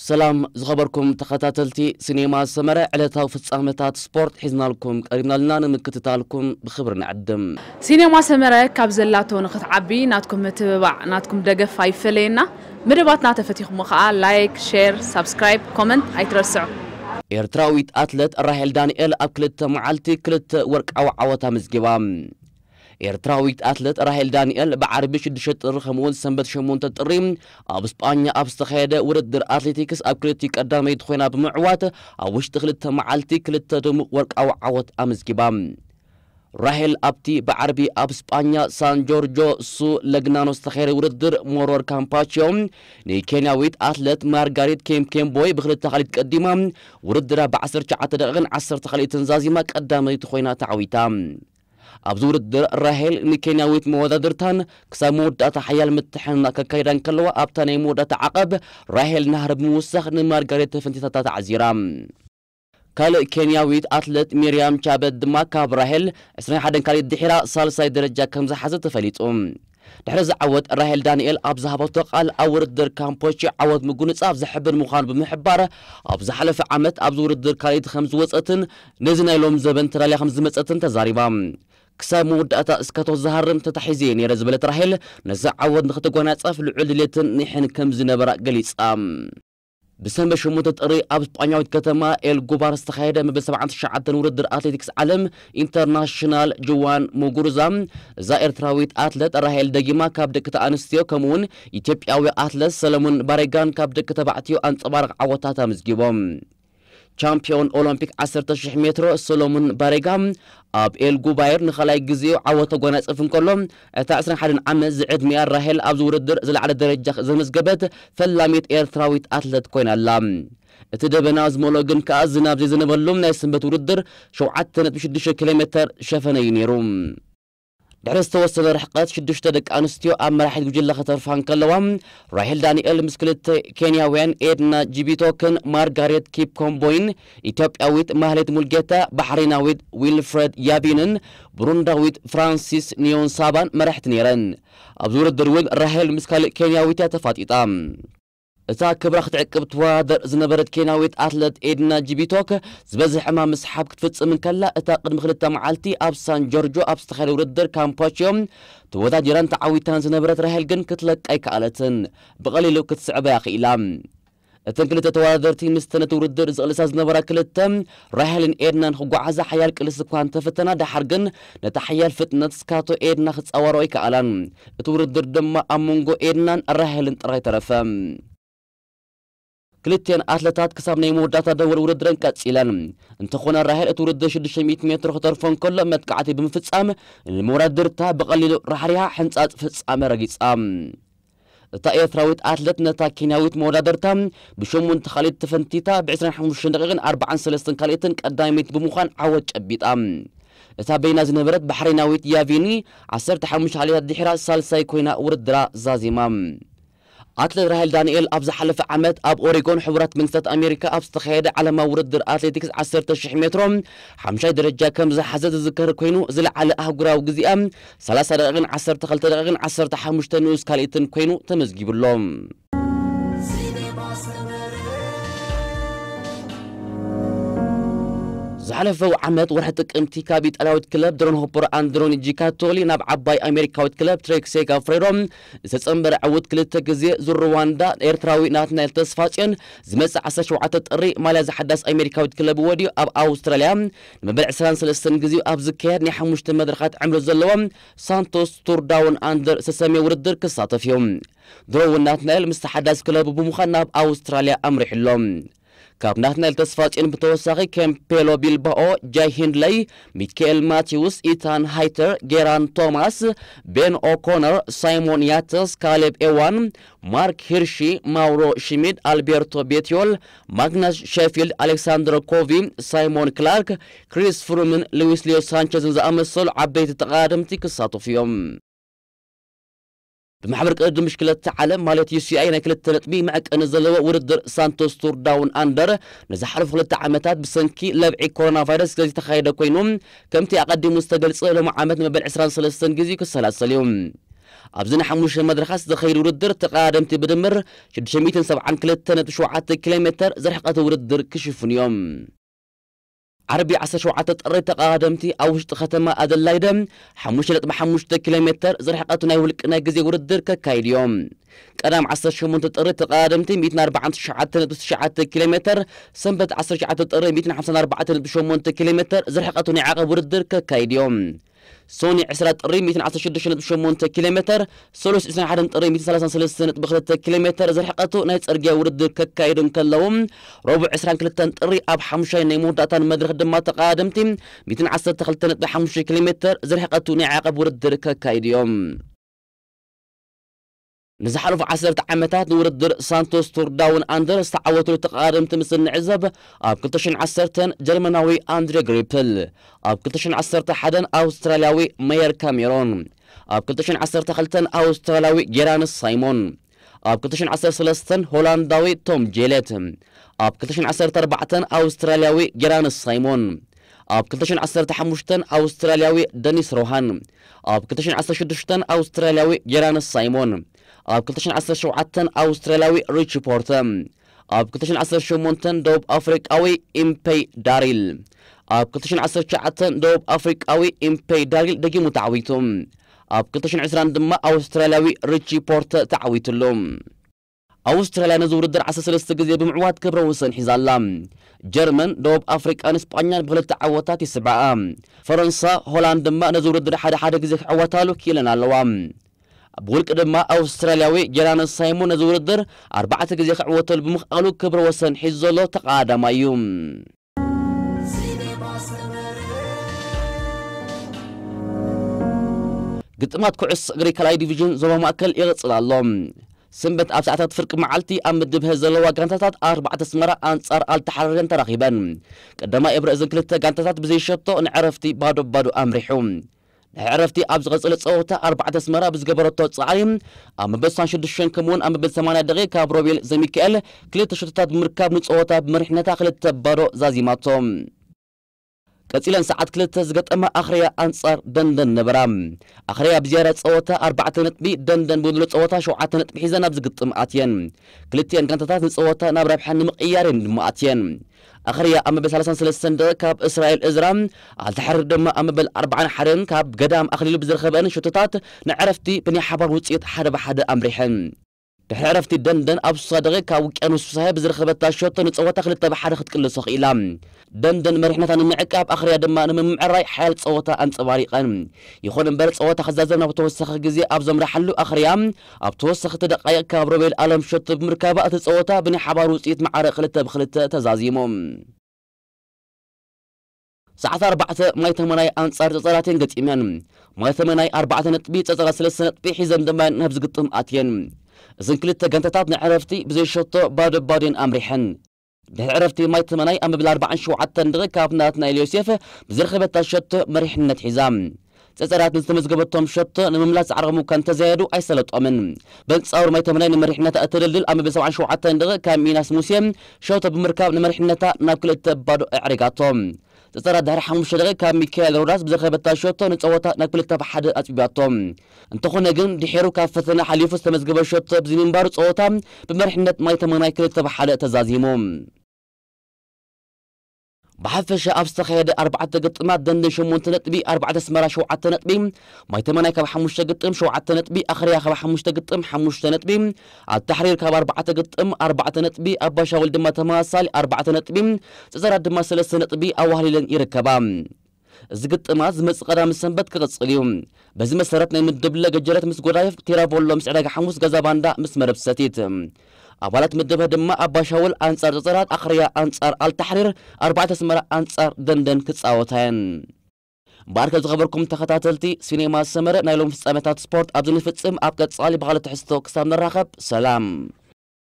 سلام زخبركم تخطاتلتي سينما سمرة على تاو فتصامتات سبورت حزنا لكم قريبنا لنا نمكتتالكم بخبر نعدم سينما سمرة كاب زلاتو نخت عبي ناتكم متبع ناتكم دقف هاي فلينا مربات ناتفتيكم مخاء لايك شير سبسكرايب كومنت اي هيترسعوا ኤርትራዊት ኣትሌት ራሄል ዳንኤል ኣብ ክልተ መዓልቲ ورك او ዓወታ መዝጊባ ኤርትራዊት ኣትሌት ራሄል ዳንኤል ብዓርቢ 6 ጥሪ ከምኡውን ሰንበት 8 ጥሪ ኣብ ስጳኛ ኣብ ዝተኻየደ ውድድር ኣትሌቲክስ ኣብ ክልቲኡ ቀዳመይቲ ኮይና ብምዕዋት ኣብ ውሽጢ ክልተ መዓልቲ ክልተ ድሙቕ ወርቃዊ ዓወት ኣመዝጊባ ራሄል ኣብቲ ብዓርቢ ኣብ ስጳኛ ሳን ጆርጆ ሱ ለግናኖ ዝተኸይረ ውድድር ሞሮር ካምፓችዮ ንኬንያዊት ኣትሌት ማርጋሪት ኬምኬምቦይ ብክልተ ካሊት ቀዲማ ውድድራ ብ19 ደቂቕን 12 ዛዚማ ቀዳመይቲ ኮይና ተዓዊታ ኣብ ዝውድድር ራሄል ንኬንያዊት መወዳድርታን ክሳብ መወዳእታ ሓያል ምትሕንና ከካይዳን ከለዋ ኣብታ ናይ መወዳእታ ዓቐብ ራሄል ናህር ብምውሳኽ ንማርጋሬት ፈንቲታታ ተዓዚራ ካልእ ኬንያዊት ኣትሌት ሚርያም ቻበት ድማ ካብ ራሄል 21 ካልእ ድሒራ ሳልሳይ ደረጃ ከም ዝሓዘ ተፈሊጡ ድሕሪ ዝዓወት ራሄል ዳንኤል ኣብ ዝሃበቶ ቃል ኣብ ውርድር ካምፖች ዓወት ምግንጻፍ ዘሕብር ምዃኑ ብምሕባር ኣብ ዝሓለፈ ዓመት ኣብዚ ውርድር ካልኢት ከም ዝወፀትን ነዚ ናይ ሎም ዘበን ተዳልያ ከም ዝመፀትን ተዛሪባ كساب مودات اسكتو زهرم تتحيزين يرزبلت راحل نزع عوض نختقوان اصاف لعود ليتن نحن كمز نبرا قليس ام بسم شموت تقري أبس بانيوت كتما إل قبار استخايدة من بسبعة شعات نوردر أتليتكس علم إنترناشنال جوان موغورزام زائر تراويت أتلت راهيل داقيما كابدك تأنستيو كمون يتيب أوي أتلت سلمون باريغان كابدك تبعتيو أنت بارق عوطاتا مزجيبوم ቻምፒዮን ኦሎምፒክ 16,000 ሜትሮ ሶሎሞን ባሬጋ ኣብ ኤል ጉባኤር ንኻልኣይ ግዜ ዓወት ተጓናፅፍ እንከሎ እታ 21 ዓመት ዝዕድሚያ ራሄል ኣብዚ ውድድር ዝለዕለ ደረጃ ዘመዝገበት ፈላሚት ኤርትራዊት ኣትሌት ኮይና ኣላ እቲ ደበና ዝመልኦ ግን ከዓ ዝናብ ዘይዘነበሎም ናይ ስንበት ውድድር 7.6 ኪሎ ሜትር ሸፈነ እዩ ነይሩ ድሕሪ ዝተወሰነ ርሕቀት ሽዱሽተ ደቂ ኣንስትዮ ኣብ መራሒት ጉጅለ ከተርፋን ከለዋ ራሄል ዳንኤል ምስ ክልተ ኬንያውያን ኤድና ጂቢቶክን ማርጋሬት ኪፕ ኮምቦይን ኢትዮጵያዊት ማህሌት ሙልጌታ ባሕሪናዊት ዊልፍሬድ ያቢንን ብሩንዳዊት ፍራንሲስ ኒዮንሳባን መራሕቲ ነይረን ኣብዚ ውድድር እውን ራሄል ምስ ካልእ ኬንያዊት እያ ተፋጢጣ زا كبرخت عقب توادر زنبرت كيناويت اتلت ايدنا جيبيتوك زبزح ما مسحاب كتفص من كلا اتا قد مخلت معالتي اب سان جورجو اب استخير وردر كامباتشيوم تودا جيران تعويتان زنبرت رهيل جن كتلك اي كالتن بغالي لو كتسعب يا اخي الام اتن كلتا توادر تي مستنت وردر زغلسا زنبرا كلتا رهيل ان ايدنا نخو عزا حيال كلس كوان تفتنا دا حرقن نتحيال فتنة سكاتو ايدنا خطس اوارو اي كالان اتو وردر دم امونغو ايدنا رهيل ان ترغي ترفم ክልቴን ኣትለታት ክሳብ ናይ መወዳእታ ደወል ውድድረን ቀፂለን እንተኾነ ራሄል እቲ ውድድር 600 ሜትሮ ክተርፎን ከሎ መጥቃዕቲ ብምፍጻም ንመወዳድርታ ብቐሊሉ ራሕሪሃ ሕንጻጽ ፍጻመ ረጊጻ እታ ኤርትራዊት ኣትሌት ነታ ኬንያዊት መወዳደርታ ብሸሙን ተኻሊት ተፈንቲታ ብ25 ደቂቕን 43 ካልኦትን ቀዳሚት ብምዃን ዓወት ጨቢጣ እታ በይና ዝነበረት ባሕረይናዊት ያቪኒ 15 ሓልዮታት ድሒራ ሳልሳይ ኮይና ውርድራ ዛዚማ ኣትሌት ራሂል ዳንኤል ኣብ ዝሓለፈ ዓመት ኣብ ኦሬጎን ሕቡራት መንግስታት ኣሜሪካ ኣብ ዝተካየደ ዓለማዊ ውድድር ኣትሌቲክስ 10000 ሜትሮ ሓምሻይ ደረጃ ከም ዝሓዘ ዝዝከር ኮይኑ ዝለዓለ ኣህጉራዊ ግዜኣ 30 ደቂቕን 12 ደቂቕን 15 ንኡስ ካልእትን ኮይኑ ተመዝጊብሎም ዝሓለፈ ዓመት ወርሒ ጥቅምቲ ካብ ኢጣልያዊት ክለብ ድሮን ሆፖር ኣንድሮኒ ጂካቶሊ ናብ ዓባይ ኣሜሪካዊት ክለብ ትሬክሴጋ ፍሬሮም ዝተፀንበረ ዕውት ክልተ ግዜ ዙር ሩዋንዳ ኤርትራዊ ናትናኤል ተስፋፅዮን ዝመፅእ 17 ጥሪ ማልያ ዝሓዳስ ኣሜሪካዊት ክለብ ወዲዩ ኣብ ኣውስትራልያ ንመበል 23 ግዜ ኣብ ዝካየድ ናይ 5 መድረኻት ዕምሎ ዘለዎም ሳንቶስ ቱርዳውን ኣንደር ዝተሰሜ ውድድር ክሳተፍ እዮም ድሮውን ናትናኤል ምስ ተሓዳስ ክለብ ብምዃን ናብ ኣውስትራልያ ኣምሪሕሎም ካብ ናትናኤል ተስፋጭን ብተወሳኺ ከም ፔሎ ቢልባኦ ጃይ ሂንድለይ ሚካኤል ማቲውስ ኢታን ሃይተር ጌራን ቶማስ ቤን ኦኮነር ሳይሞን ያተስ ካሌብ ኤዋን ማርክ ሂርሺ ማውሮ ሽሚድ አልቤርቶ ቤትዮል ማግናስ ሼፊልድ አሌክሳንድር ኮቪ ሳይሞን ክላርክ ክሪስ ፍሩምን ሉዊስ ሊዮ ሳንቸዝን ዝኣመሰሉ ዓበይቲ ተቃድምቲ ክሳተፉ እዮም بمحبر قد مشكلة عالم مالت يسي اينا كل التنطبي معك انزلوا وردر سانتوس تور داون اندر نزحرف خلال التعامتات بسنكي لبعي كورونا فيروس كذي تخايدا كوينوم كمتي اقدم مستقل صغيرو معامت مبال عسران سلسن كذي كسالة سليوم أبزنا حموش المدرخس دخير وردر تقادم تبدمر شد شميتن سبعان كل التنطب شوعات كيلومتر زرحقات وردر كشفن يوم ዓርቢ 17 ጥሪ ተቓደምቲ ኣብ ውሽጢ ከተማ ኣደላይ ደም 5.5 ኪሎ ሜትር ዝርሕቐቱ ናይ ውልቂ ናይ ግዜ ውድድር ከካይድ እዮም ቀዳም 18 ጥሪ ተቓደምቲ 149.9 ኪሎ ሜትር ሰንበት 19 ጥሪ 154.8 ኪሎ ሜትር ዝርሕቐቱ ናይ ዓቐብ ውድድር ከካይድ እዮም سوني عسرة طري ميتين عشر شدة شنط بشمون كيلومتر سولوس إسنا حدن طري ميتين ثلاثة سلسلة سنط بخلة كيلومتر زر حقته نايت أرجع ورد ككايرن كلهم ربع عسرة كل تن طري أب حمشة نيمون داتا مدر خدم ما تقادم ميتين عشر تخلت نت بحمشة كيلومتر زر حقته نعاقب ورد ككايريوم نزحلف عشرة عمتات لورد سانتوس تورداون اندر تعوتر تقارم تمس النعزب أب كتشن تن جرمناوي أندري غريبل أب كتشن عشرة حدا أستراليوي مير كاميرون أب كتشن عشرة خلتا أستراليوي جيران سايمون أب كتشن عشرة ثلاثة هولنداوي توم جيلت أب كتشن عشرة أربعة أستراليوي جيران سايمون أب كتشن عشرة خمسة أستراليوي دانيس روهان أب كتشن عشرة ستة أستراليوي جيران سايمون ኣብ 217 ኣውስትራልያዊ ሪች ፖርት ኣብ 218 ደቡብ ኣፍሪቃዊ ኢምፔይ ዳሪል ኣብ 219 ደቡብ ኣፍሪቃዊ ኢምፔይ ዳሪል ደጊሙ ተዓዊቱ ኣብ 220 ድማ ኣውስትራልያዊ ሪች ፖርት ተዓዊትሉ ኣውስትራልያ ነዚ ውድድር 13 ግዜ ብምዕዋት ክብረ ውስን ሒዛላ ጀርመን ደቡብ ኣፍሪቃን እስጳኛን ብክልተ ዓወታት ይስበዓ ፈረንሳ ሆላንድ ድማ ነዚ ውድድር ሓደ ሓደ ግዜ ክዕወታሉ ክኢለን ኣለዋ بولك دما أسترالياوي جيران سايمون زور الدر أربعة جزيخ عوتل بمخالو كبر وسن حزلو تقادم أيوم قطمات كعس أجري كلاي ديفيجن زوما مأكل يغسل اللهم سنبت أب ساعتات فرق معلتي أم مدب هزلوا قانتات أربعة سمرة أنصار التحررين تراخيبا قدما إبرأ زنكلتا قانتات بزي شطو نعرفتي بادو بادو أمرحوم عرفتي أبز غسل صوتها أربعة أسمرة بز جبرت تصعيم أما بس عن شد الشن كمون أما بس ثمانية دقيقة كابروبيل زميكال كلت شتات مركب نصوتها بمرحنا تاخلت بارو زازيماتهم قصيلا ساعات كلتا زغط اما اخريا انصار دندن نبرام اخريا بزيارة صوتا اربعة نتبي دندن بودلو صوتا شو عات نتبي حيزا نبز قط ام اتين كلتين كانتاتات نصوتا نبرا بحان مقيارين ام اتين اخريا اما بسالسان سلسان دا كاب اسرائيل ازرام اهل تحرر دم اما بالاربعة حرين كاب قدام اخليلو بزرخبان شوتات نعرفتي بني حبر وطيت حرب حدا امريحن تحرفت دندن أب صدقي كوكانو صاحب زرخبة الشوطة نتصوت أخلي تبع حدا كل صخ إلام دندن مرحنا تنا معك أب آخر يا دم أنا من معراي حال صوتا أنت صواري قن يخون مبرد صوتا خزازنا بتوسخ جزي أب زمر حلو آخر يام أب توسخ تدقايق كابرو بالألم شط بمركبة تصوتا بني حبارو صيت معرق خلت بخلت تزازيمهم ساعة أربعة ما ماي ثمانية أنصار تزارتين قتيمان ماي ثمانية أربعة نتبي تزار سلسة نتبي حزم دمان نبز قطم أتين زنكلت جنتات نعرفتي بزي شط بار بارين أمريحن نعرفتي ما يتمني أما بالأربع شو عتا نغيكا بناتنا اليوسيف بزرخبة الشط مريحنة حزام تسارات نستمز قبل توم شط نمملاس عرغمو كان تزايدو أي سلط أمن بنت ساور ما يتمني نمرحنة أترل لل أما بسوعان شو عتا نغيكا ميناس موسيم شوط بمركاب نمرحنة ناكلت بارو إعريقاتو ዝፀራድሕሪ ሓሙሽተ ካብ ሚካኤል ሮዳስ ብዘረኸበታ ሸቶ ንፀወታ ናብ ክልተ ብሓደ ኣፅቢባቶ እንተኾነ ግን ድሒሩ ካብ ፈተና ሓሊፉ ዝተመዝገበ ሸቶ ብዝምንባሩ ፀወታ ብመርሕነት ማይ ተመናይ ክልተ ብሓደ ተዛዚሙ ብሓፈሻ ኣብ ዝተኻየደ 4 ግጥማት ደንደ 8 ነጥቢ 4 ኣስመራ 7 ነጥቢ ማይ ተመናይ ካብ 5 ግጥም 7 ነጥቢ ኣኽርያ ካብ 5 ግጥም 5 ነጥቢ ኣብ ታሕሪር ካብ 4 ግጥም 4 ነጥቢ ኣብ ባሻውል ድማ ተመሳሳሊ 4 ነጥቢ ፅፀራት ድማ 3 ነጥቢ ኣዋህሊለን ይርከባ እዚ ግጥማት ዝመፅእ ቀዳሚ ሰንበት ክቕፅል እዩ በዚ መሰረት ናይ ምድብ ለገጀረት ምስ ጎዳይፍ ቴራቮሎ ምስ ዕዳጋ ሓሙስ ገዛ ባንዳ ምስ መረብ ሰቲት ኣባላት مدبه ድማ ኣብ ባሻውል ኣንጻር ዘፅራት ኣኽርያ ኣንጻር ኣልታሕሪር ኣርባዕተ ኣስመራ ኣንጻር ደንደን ክፃወታየን بارك زغبركم تخطاتلتي سينما سمرة نايلوم في سامتات سبورت في نفتصم أبقى تصالي بغالة حستو كسام نراخب سلام